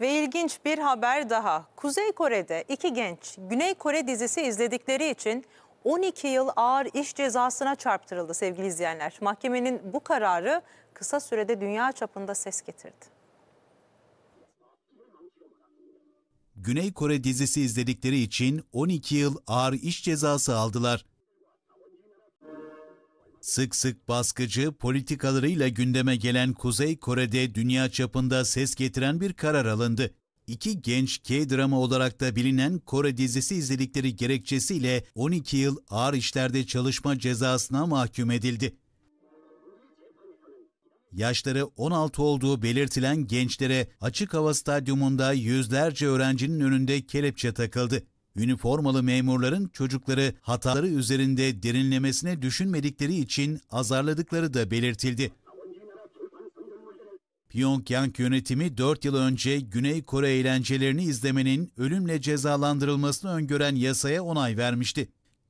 Ve ilginç bir haber daha. Kuzey Kore'de iki genç Güney Kore dizisi izledikleri için 12 yıl ağır iş cezasına çarptırıldı sevgili izleyenler. Mahkemenin bu kararı kısa sürede dünya çapında ses getirdi. Güney Kore dizisi izledikleri için 12 yıl ağır iş cezası aldılar. Sık sık baskıcı politikalarıyla gündeme gelen Kuzey Kore'de dünya çapında ses getiren bir karar alındı. İki genç K-drama olarak da bilinen Kore dizisi izledikleri gerekçesiyle 12 yıl ağır işlerde çalışma cezasına mahkum edildi. Yaşları 16 olduğu belirtilen gençlere açık hava stadyumunda yüzlerce öğrencinin önünde kelepçe takıldı üniformalı memurların çocukları hataları üzerinde derinlemesine düşünmedikleri için azarladıkları da belirtildi. Pyongyang yönetimi 4 yıl önce Güney Kore eğlencelerini izlemenin ölümle cezalandırılmasını öngören yasaya onay vermişti.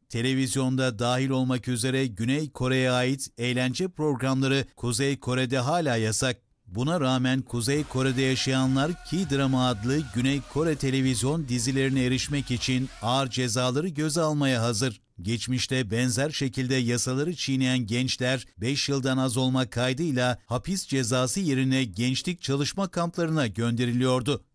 Televizyonda dahil olmak üzere Güney Kore'ye ait eğlence programları Kuzey Kore'de hala yasak. Buna rağmen Kuzey Kore'de yaşayanlar K-drama adlı Güney Kore televizyon dizilerine erişmek için ağır cezaları göze almaya hazır. Geçmişte benzer şekilde yasaları çiğneyen gençler 5 yıldan az olma kaydıyla hapis cezası yerine gençlik çalışma kamplarına gönderiliyordu.